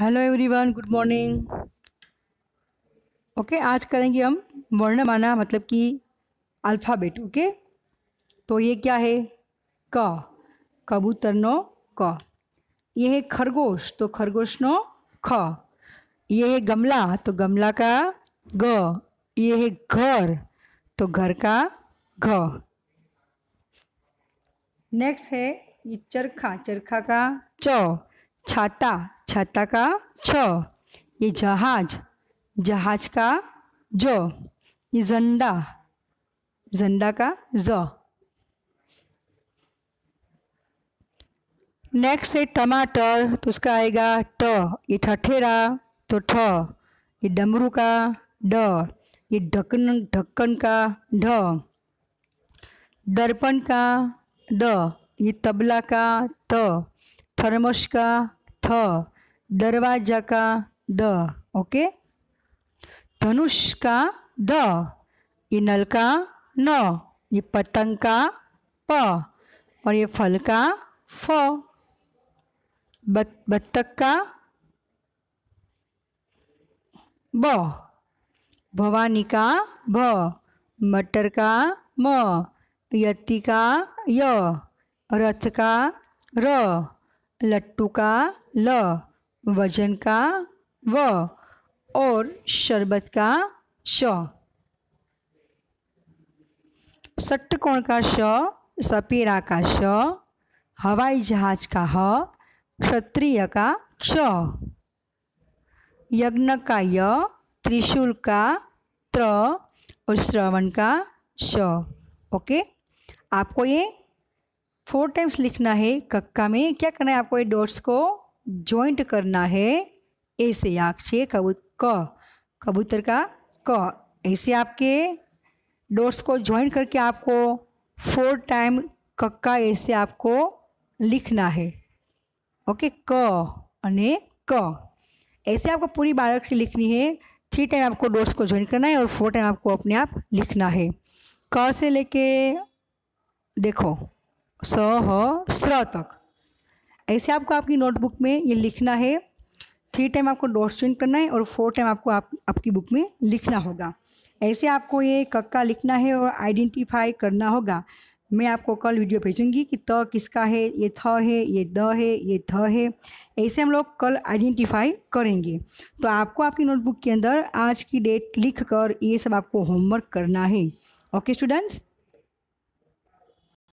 hello everyone good morning okay आज करेंगे हम वर्णमाला मतलब कि अल्फ़ाबेट ओके तो ये क्या है क कबूतर नो क ये है खरगोश तो खरगोश नो ख ये है गमला तो गमला का ग ये है घर तो घर का घ नेक्स्ट है ये चरखा चरखा का च छाता छाता का छ ये जहाज जहाज का ज ये झंडा झंडा का ज नेक्स्ट है टमाटर तो उसका आएगा ट ये ठठेरा तो ठ ये डमरू का ड ये ढक्कन ढक्कन का ढ दर्पण का द ये तबला का त थर्मस का थ दरवाजा का द ओके धनुष का द ये नल का न ये पतंग का प और ये फल का फ बत, बत्तख का ब भवानी का भ मटर का म यति का य रथ का र लट्टू का ल वजन का व और शरबत का श सट्टकोण का श सपेरा का श हवाई जहाज का ह क्षत्रिय का क्ष यज्ञ का य त्रिशूल का त्र और श्रवण का श ओके आपको ये फोर टाइम्स लिखना है कक्का में क्या करना है आपको ये डोट्स को जॉइंट करना है ऐसे आँख से कबूत क कबूतर का क ऐसे आपके डोर्स को ज्वाइन करके आपको फोर टाइम कक्का ऐसे आपको लिखना है ओके क अने क ऐसे आपको पूरी बायोग्राफी लिखनी है थ्री टाइम आपको डोर्स को ज्वाइन करना है और फोर टाइम आपको अपने आप लिखना है क से लेके देखो स ह स्र तक ऐसे आपको आपकी नोटबुक में ये लिखना है थ्री टाइम आपको डॉट स्विंग करना है और फोर टाइम आपको आप, आपकी बुक में लिखना होगा ऐसे आपको ये कक्का लिखना है और आइडेंटिफाई करना होगा मैं आपको कल वीडियो भेजूंगी कि त तो किसका है ये थ है ये द है ये थ है ऐसे हम लोग कल आइडेंटिफाई करेंगे तो आपको आपकी नोटबुक के अंदर आज की डेट लिख कर ये सब आपको होमवर्क करना है ओके स्टूडेंट्स